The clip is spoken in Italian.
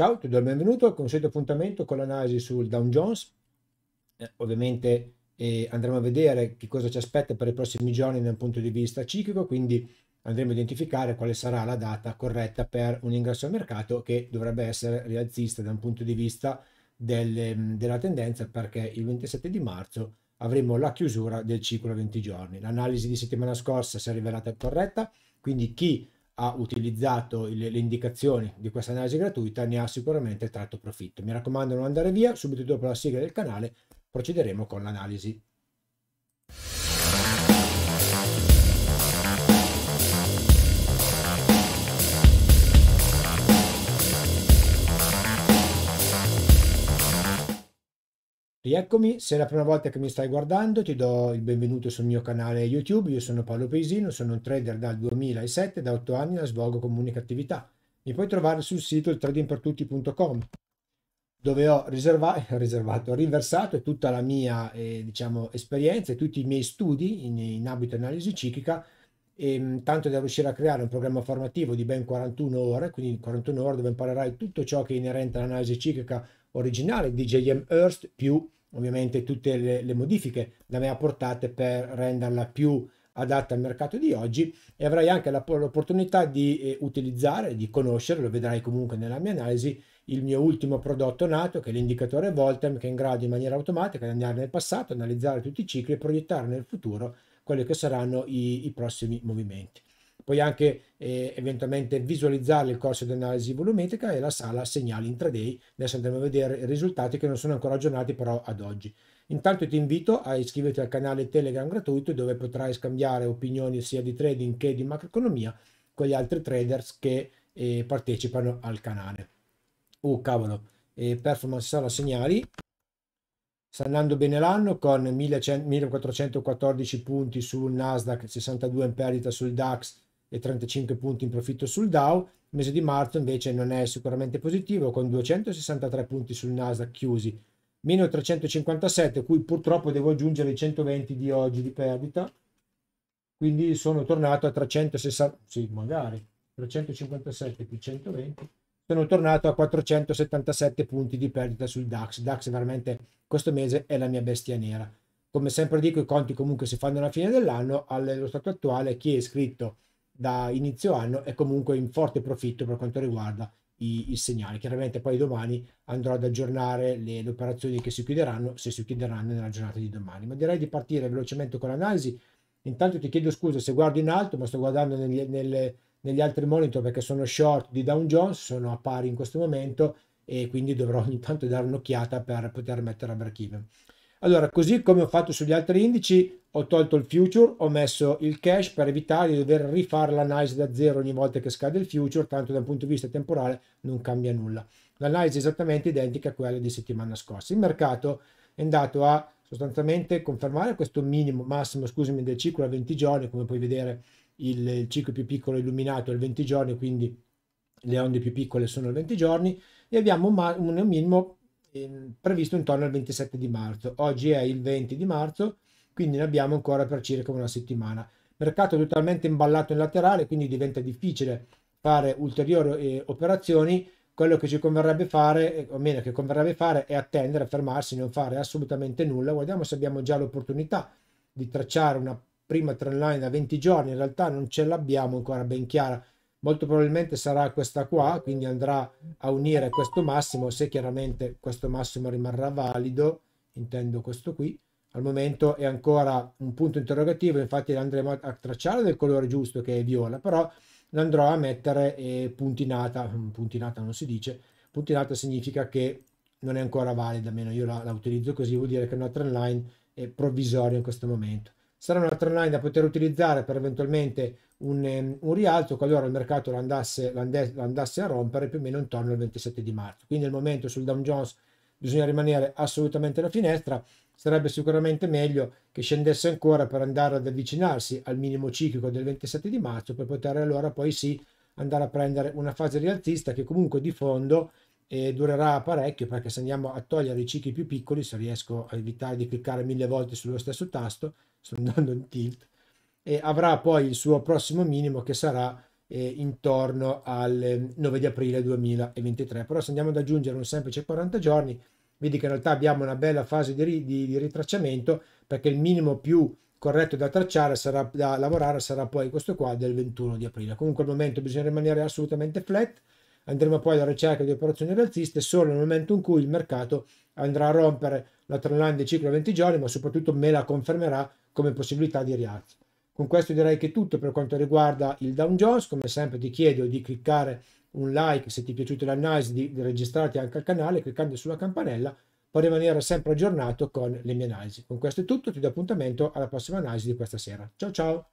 Ciao, ti do il benvenuto al consueto appuntamento con l'analisi sul Dow Jones. Eh, ovviamente eh, andremo a vedere che cosa ci aspetta per i prossimi giorni da un punto di vista ciclico, quindi andremo a identificare quale sarà la data corretta per un ingresso al mercato che dovrebbe essere rialzista da un punto di vista del, mm, della tendenza perché il 27 di marzo avremo la chiusura del ciclo 20 giorni. L'analisi di settimana scorsa si è rivelata corretta, quindi chi ha utilizzato le, le indicazioni di questa analisi gratuita ne ha sicuramente tratto profitto. Mi raccomando non andare via, subito dopo la sigla del canale procederemo con l'analisi Eccomi, se è la prima volta che mi stai guardando ti do il benvenuto sul mio canale YouTube, io sono Paolo Paesino, sono un trader dal 2007, da 8 anni la svolgo con unica attività. Mi puoi trovare sul sito tradingpertutti.com dove ho riservato, riservato, riversato tutta la mia eh, diciamo, esperienza e tutti i miei studi in, in ambito analisi ciclica e, ehm, tanto da riuscire a creare un programma formativo di ben 41 ore, quindi 41 ore dove imparerai tutto ciò che è inerente all'analisi ciclica originale di J.M. Hearst più ovviamente tutte le, le modifiche da me apportate per renderla più adatta al mercato di oggi e avrai anche la, l'opportunità di eh, utilizzare, di conoscere, lo vedrai comunque nella mia analisi, il mio ultimo prodotto nato che è l'indicatore Voltem che è in grado in maniera automatica di andare nel passato, analizzare tutti i cicli e proiettare nel futuro quelli che saranno i, i prossimi movimenti puoi anche eh, eventualmente visualizzare il corso di analisi volumetrica e la sala segnali intraday, adesso andremo a vedere i risultati che non sono ancora aggiornati però ad oggi. Intanto ti invito a iscriverti al canale Telegram gratuito dove potrai scambiare opinioni sia di trading che di macroeconomia con gli altri traders che eh, partecipano al canale. Uh, cavolo, eh, performance sala segnali. Sta andando bene l'anno con 1414 punti sul Nasdaq, 62 in perdita sul DAX, e 35 punti in profitto sul Dow. Il mese di marzo invece non è sicuramente positivo con 263 punti sul Nasdaq chiusi, meno 357, cui purtroppo devo aggiungere i 120 di oggi di perdita. Quindi sono tornato a 360, sì, magari 357 più 120, sono tornato a 477 punti di perdita sul DAX. DAX veramente questo mese è la mia bestia nera. Come sempre dico, i conti comunque si fanno alla fine dell'anno, allo stato attuale chi è iscritto da inizio anno è comunque in forte profitto per quanto riguarda i, i segnali. Chiaramente poi domani andrò ad aggiornare le, le, operazioni che si chiuderanno, se si chiuderanno nella giornata di domani. Ma direi di partire velocemente con l'analisi. Intanto ti chiedo scusa se guardo in alto, ma sto guardando negli, nelle, negli altri monitor perché sono short di Dow Jones, sono a pari in questo momento e quindi dovrò ogni tanto dare un'occhiata per poter mettere a break even. Allora, così come ho fatto sugli altri indici, ho tolto il future, ho messo il cash per evitare di dover rifare l'analisi da zero ogni volta che scade il future, tanto dal punto di vista temporale non cambia nulla. L'analisi è esattamente identica a quella di settimana scorsa. Il mercato è andato a sostanzialmente confermare questo minimo, massimo, scusami, del ciclo a 20 giorni, come puoi vedere il, il ciclo più piccolo illuminato è il 20 giorni, quindi le onde più piccole sono il 20 giorni, e abbiamo un, un minimo eh, previsto intorno al 27 di marzo. Oggi è il 20 di marzo, quindi ne abbiamo ancora per circa una settimana. Mercato totalmente imballato in laterale, quindi diventa difficile fare ulteriori eh, operazioni. Quello che ci converrebbe fare, eh, o meno che converrebbe fare, è attendere, fermarsi, non fare assolutamente nulla. Guardiamo se abbiamo già l'opportunità di tracciare una prima trend line da 20 giorni. In realtà non ce l'abbiamo ancora ben chiara molto probabilmente sarà questa qua quindi andrà a unire questo massimo se chiaramente questo massimo rimarrà valido intendo questo qui al momento è ancora un punto interrogativo infatti andremo a tracciare del colore giusto che è viola però andrò a mettere eh, puntinata mm, puntinata non si dice puntinata significa che non è ancora valida almeno io la, la utilizzo così vuol dire che è una trend line è provvisoria in questo momento sarà una trend line da poter utilizzare per eventualmente un, ehm, un rialzo qualora il mercato lo andasse, lo a rompere più o meno intorno al 27 di marzo. Quindi al momento sul Dow Jones bisogna rimanere assolutamente alla finestra, sarebbe sicuramente meglio che scendesse ancora per andare ad avvicinarsi al minimo ciclico del 27 di marzo per poter allora poi sì andare a prendere una fase rialzista che comunque di fondo e durerà parecchio perché se andiamo a togliere i cicli più piccoli, se riesco a evitare di cliccare mille volte sullo stesso tasto, sto andando in tilt, e avrà poi il suo prossimo minimo che sarà eh, intorno al 9 ehm, di aprile 2023. Però se andiamo ad aggiungere un semplice 40 giorni, vedi che in realtà abbiamo una bella fase di, ri di, di ritracciamento perché il minimo più corretto da tracciare, sarà, da lavorare, sarà poi questo qua del 21 di aprile. Comunque al momento bisogna rimanere assolutamente flat, Andremo poi alla ricerca di operazioni rialziste solo nel momento in cui il mercato andrà a rompere la trend line del ciclo 20 giorni, ma soprattutto me la confermerà come possibilità di rialzo. Con questo direi che è tutto per quanto riguarda il Dow Jones. Come sempre ti chiedo di cliccare un like se ti è piaciuta l'analisi, di registrarti anche al canale cliccando sulla campanella per rimanere sempre aggiornato con le mie analisi. Con questo è tutto, ti do appuntamento alla prossima analisi di questa sera. Ciao ciao!